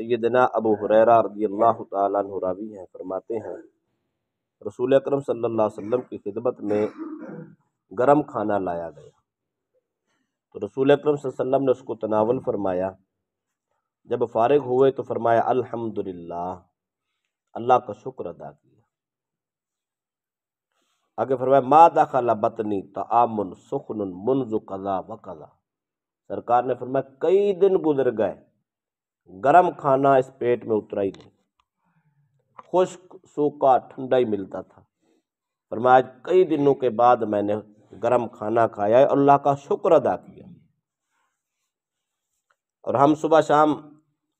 सैदना अबू हुररा रदी अल्लाह तवी हैं फरमाते हैं रसूल अक्रम सल्ला की खिदमत में गर्म खाना लाया गया तो रसूल अक्रम वसम ने उसको तनावल फरमाया जब फारग हुए तो फरमाया अल्हम्दुलिल्लाह अल्लाह का शुक्र अदा किया आगे फरमाया मा दाखला बतनी तमन सुखन मुनजु कज़ा व कज़ा सरकार ने फरमाया कई दिन गुजर गए गर्म खाना इस पेट में उतरा ही नहीं खुश्क सूखा ठंडा ही मिलता था पर मैं आज कई दिनों के बाद मैंने गर्म खाना खाया है और अल्लाह का शुक्र अदा किया और हम सुबह शाम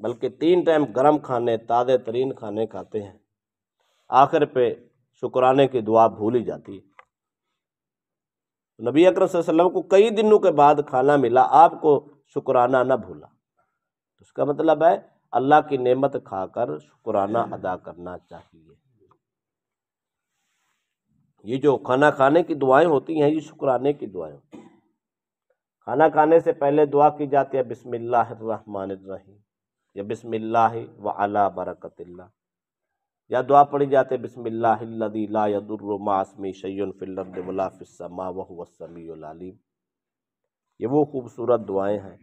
बल्कि तीन टाइम गर्म खाने ताज़े तरीन खाने खाते हैं आखिर पे शुक्राने की दुआ भूल ही जाती है नबी अकरम वसल्लम को कई दिनों के बाद खाना मिला आपको शुक्राना ना भूला तो उसका मतलब है अल्लाह की नेमत खाकर शुक्राना अदा करना चाहिए ये जो खाना खाने की दुआएं होती हैं ये शुक्राने की दुआएं खाना खाने से पहले दुआ की जाती है बिसमिल्लाहमानिर्रहीम या बिसमिल्लाह व अला बरकतिल्ला या दुआ पढ़ी जाती है बिसमिल्लादीलादुर्रमासमी शैन फ़िल्लर वला ये वो खूबसूरत दुआएं हैं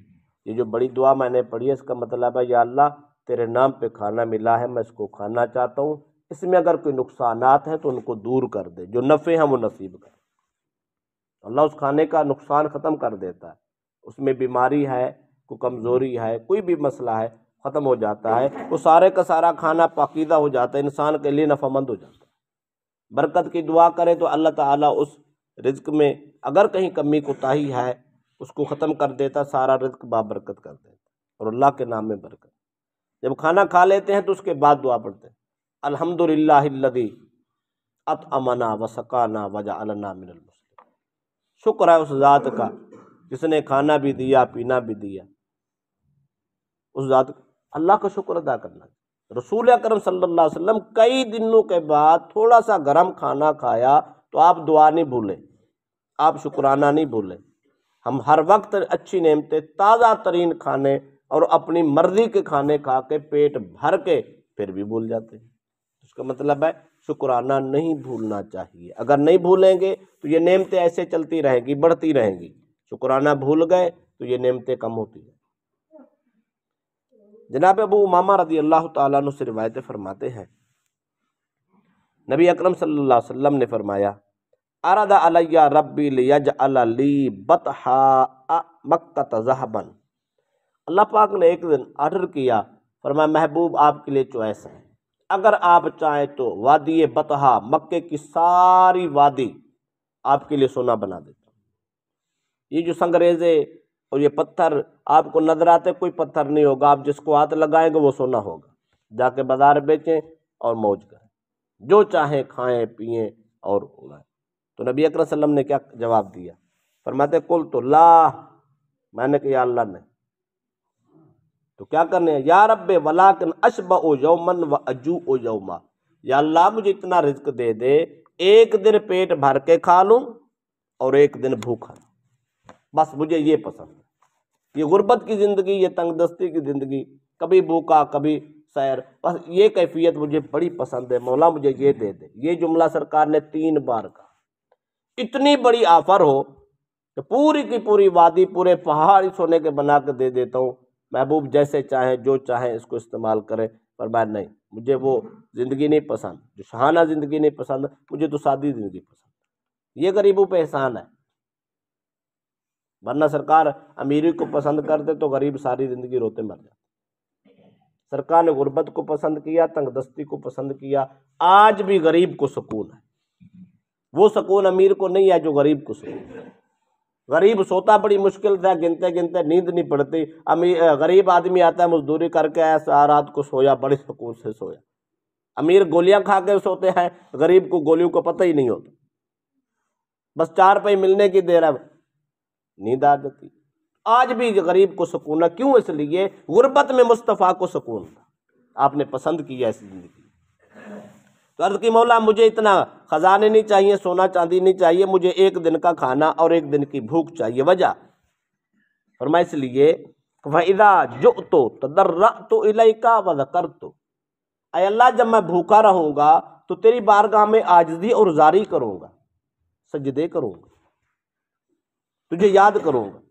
ये जो बड़ी दुआ मैंने पढ़ी है इसका मतलब है या अल्लाह तेरे नाम पे खाना मिला है मैं इसको खाना चाहता हूँ इसमें अगर कोई नुकसान हैं तो उनको दूर कर दे जो नफ़े हैं वो नसीब कर अल्लाह उस खाने का नुकसान ख़त्म कर देता है उसमें बीमारी है कोई कमज़ोरी है कोई भी मसला है ख़त्म हो जाता है वो सारे का सारा खाना पाकिदा हो जाता है इंसान के लिए नफामंद हो जाता है बरकत की दुआ करें तो अल्लाह ताला उस रिज्क में अगर कहीं कमी कोताही है उसको ख़त्म कर देता सारा रिज्क बाबरकत कर देता और अल्लाह के नाम में बरकत जब खाना खा लेते हैं तो उसके बाद दुआ पढ़ते हैं अलहमदिल्लादी अत अमना व सकाना वजा अलना मिनल शुक्र है उस ज़ात का जिसने खाना भी दिया पीना भी दिया उस ज़ात अल्लाह का शुक्र अदा करना रसूल अक्रम सल्लल्लाहु कई दिनों के बाद थोड़ा सा गर्म खाना खाया तो आप दुआ नहीं भूलें आप शुक्राना नहीं भूलें हम हर वक्त अच्छी नियमतें ताज़ा तरीन खाने और अपनी मर्जी के खाने खा के पेट भर के फिर भी भूल जाते हैं उसका मतलब है शुक्राना नहीं भूलना चाहिए अगर नहीं भूलेंगे तो ये नियमतें ऐसे चलती रहेंगी बढ़ती रहेंगी शुक्राना भूल गए तो ये नियमतें कम होती हैं जनाब अबू उमामा रदी अल्लाह तुम से रिवायतें फरमाते हैं नबी अकरम सल्लल्लाहु अलैहि वसल्लम ने फरमाया अरद अलैया रबी यज अली बतहा मक्का तहबन अल्लाह पाक ने एक दिन आर्डर किया फरमा महबूब आपके लिए चॉइस है अगर आप चाहें तो वादी बतहा मक्के की सारी वादी आपके लिए सोना बना देता ये जो संगरेज़े और ये पत्थर आपको नजर आते कोई पत्थर नहीं होगा आप जिसको हाथ लगाएंगे वो सोना होगा जाके बाजार बेचें और मौज करें जो चाहें खाएं पिए और उड़ाएं तो नबी अकर सल्लम ने क्या जवाब दिया फरमाते कुल तो ला मैंने कहा अल्लाह ने तो क्या करने है या रब वलाकन अशब ओ यौमन व अजू ओ यौमा या अल्लाह मुझे इतना रिज्क दे दे एक दिन पेट भर के खा लूँ और एक दिन भूखा बस मुझे ये पसंद है ये गुर्बत की ज़िंदगी ये तंगदस्ती की ज़िंदगी कभी भूखा कभी सैर बस ये कैफियत मुझे बड़ी पसंद है मौला मुझे ये दे दे ये जुमला सरकार ने तीन बार कहा इतनी बड़ी ऑफर हो कि पूरी की पूरी वादी पूरे पहाड़ सोने के बना कर दे देता हूँ महबूब जैसे चाहे जो चाहे इसको इस्तेमाल करें पर मैं नहीं मुझे वो ज़िंदगी नहीं पसंद जो शहाना ज़िंदगी नहीं पसंद मुझे तो सादी ज़िंदगी पसंद ये गरीबों पे एहसान है वरना सरकार अमीरी को पसंद करते तो गरीब सारी ज़िंदगी रोते मर जाते सरकार ने गुर्बत को पसंद किया तंगदस्ती को पसंद किया आज भी गरीब को सुकून है वो सकून अमीर को नहीं है जो गरीब को सुकून गरीब सोता बड़ी मुश्किल था गिनते गिनते नींद नहीं पड़ती अमीर गरीब आदमी आता है मजदूरी करके आया रात को सोया बड़े सुकून से सोया अमीर गोलियां खा के सोते हैं गरीब को गोलियों को पता ही नहीं होता बस चार रुपये मिलने की देर है नींद आ जाती आज भी गरीब को सुकून है क्यों इसलिए गुर्बत में मुस्तफ़ा को सुकून था आपने पसंद किया इस जिंदगी तो अर्ज़ की मौला मुझे इतना ख़जाने नहीं चाहिए सोना चांदी नहीं चाहिए मुझे एक दिन का खाना और एक दिन की भूख चाहिए वजह और मैं इसलिए वैदा जो तो तदर्रा तो इलाका वज कर तो अल्लाह जब मैं भूखा रहूंगा तो तेरी बारगाह में आजदी और जारी करूँगा सजदे करूँगा तुझे याद करूँगा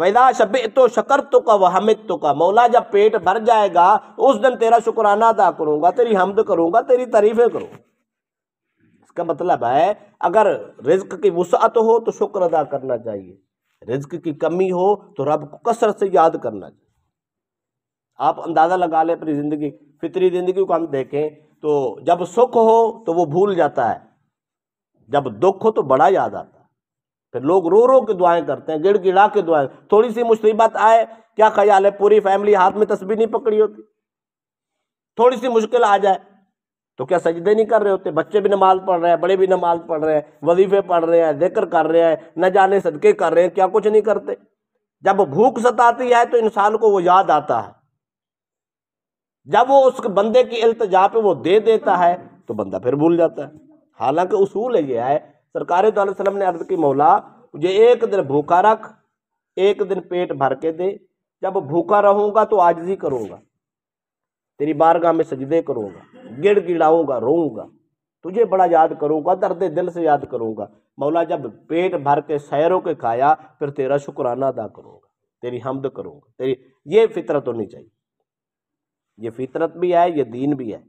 वैदा शब तो शकर तो का वह तो का मौला जब पेट भर जाएगा उस दिन तेरा शुक्राना अदा करूँगा तेरी हमद करूँगा तेरी तारीफ़ें करूँगा इसका मतलब है अगर रिज्क की वसअत हो तो शुक्र अदा करना चाहिए रिज्क की कमी हो तो रब को कसरत से याद करना चाहिए आप अंदाज़ा लगा लें अपनी ज़िंदगी फितरी ज़िंदगी को हम देखें तो जब सुख हो तो वो भूल जाता है जब दुख हो तो बड़ा याद आता है फिर लोग रो रो के दुआएं करते हैं गिड़ गिड़ा के दुआएं थोड़ी सी मुसीबत आए क्या ख्याल है पूरी फैमिली हाथ में तस्वीर नहीं पकड़ी होती थोड़ी सी मुश्किल आ जाए तो क्या सजदे नहीं कर रहे होते बच्चे भी नमाज पढ़ रहे हैं बड़े भी नमाज पढ़ रहे हैं वजीफे पढ़ रहे हैं जिक्र कर रहे हैं न जाने सदके कर रहे हैं क्या कुछ नहीं करते जब भूख सताती है तो इंसान को वो याद आता है जब वो उस बंदे की इल्तजा पे वो दे देता है तो बंदा फिर भूल जाता है हालांकि उसूल ये है सरकार तो वसलम ने अर्ज की मौला मुझे एक दिन भूखा रख एक दिन पेट भर के दे जब भूखा रहूँगा तो आज ही करूँगा तेरी बारगाह में सजदे करूँगा गिड़ गिड़ाऊँगा रोऊंगा तुझे बड़ा याद करूंगा दर्द दिल से याद करूँगा मौला जब पेट भर के सैरों के खाया फिर तेरा शुक्राना अदा करूंगा तेरी हमद करूँगा तेरी ये फितरत होनी चाहिए ये फितरत भी है ये दीन भी है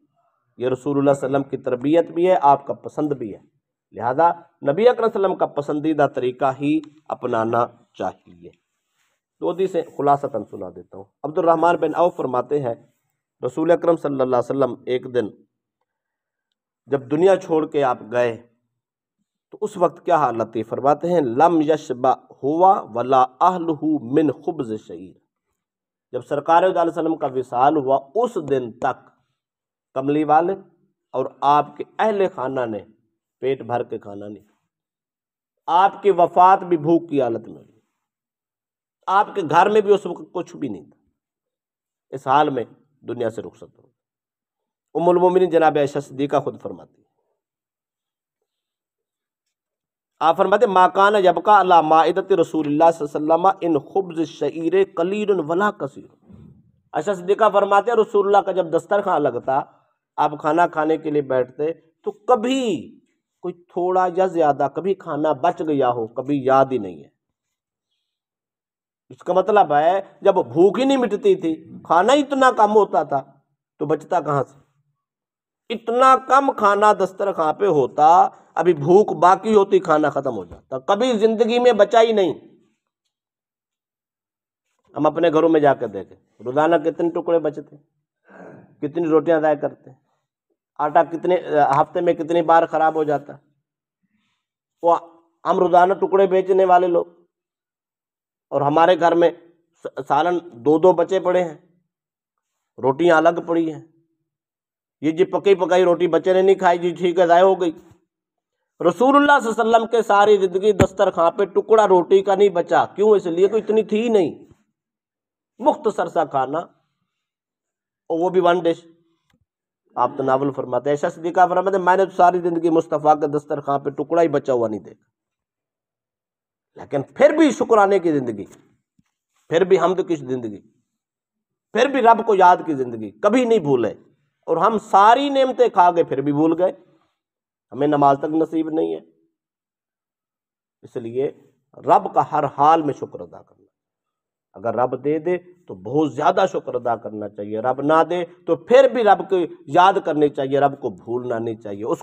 ये रसूल सल्लम की तरबियत भी है आपका पसंद भी है लिहाजा नबी अक्रम का पसंदीदा तरीका ही अपनाना चाहिए दोदी से तन सुना देता हूँ अब्दुलरहमान बिन अव फरमाते हैं रसूल अक्रम सल्लाम एक दिन जब दुनिया छोड़ के आप गए तो उस वक्त क्या हालत थी फरमाते हैं लम यशबा हुआ वला आहलू मिन खुब्ज शहीद जब सरकार का विशाल हुआ उस दिन तक कमली वाले और आपके अहल खाना ने पेट भर के खाना नहीं आपकी वफात भी भूख की हालत में हुई आपके घर में भी उस वक्त कुछ भी नहीं था इस हाल में दुनिया से रुखसत हो मोमिन जनाब सदीका खुद फरमाती आप फरमाते माकान जबका अला मादत रसूल इन खुब्ज शईर कलीर वला कसीर अच्छा फरमाते रसूल का जब दस्तर खान लगता आप खाना खाने के लिए बैठते तो कभी कोई थोड़ा या ज़्यादा कभी खाना बच गया हो कभी याद ही नहीं है इसका मतलब है जब भूख ही नहीं मिटती थी खाना ही इतना कम होता था तो बचता कहां से इतना कम खाना दस्तर खां पे होता अभी भूख बाकी होती खाना खत्म हो जाता कभी जिंदगी में बचा ही नहीं हम अपने घरों में जाकर देखें रोजाना कितने टुकड़े बचते कितनी रोटियां दाय करते आटा कितने हफ्ते में कितनी बार खराब हो जाता वो हम रोजाना टुकड़े बेचने वाले लोग और हमारे घर में सालन दो दो बचे पड़े हैं रोटियां अलग पड़ी हैं ये जी पकी पकाई रोटी बच्चे ने नहीं खाई जी ठीक है ज़ाय हो गई रसूलुल्लाह वसल्लम के सारी ज़िंदगी दस्तर खां पे टुकड़ा रोटी का नहीं बचा क्यों इसलिए कोई तो इतनी थी नहीं मुख्तसर सा खाना और वो भी वन डिश आप तनावल तो फरमाते हैं ऐसा सदीका फरमाते मैंने तो सारी ज़िंदगी मुस्तफ़ा के दस्तर खां पर टुकड़ा ही बचा हुआ नहीं देखा लेकिन फिर भी शुक्राने की ज़िंदगी फिर भी हम तो किस ज़िंदगी फिर भी रब को याद की ज़िंदगी कभी नहीं भूले और हम सारी नेमतें खा गए फिर भी भूल गए हमें नमाज तक नसीब नहीं है इसलिए रब का हर हाल में शुक्र अदा करना अगर रब दे दे तो बहुत ज़्यादा शुक्र अदा करना चाहिए रब ना दे तो फिर भी रब की याद करनी चाहिए रब को भूलना नहीं चाहिए उस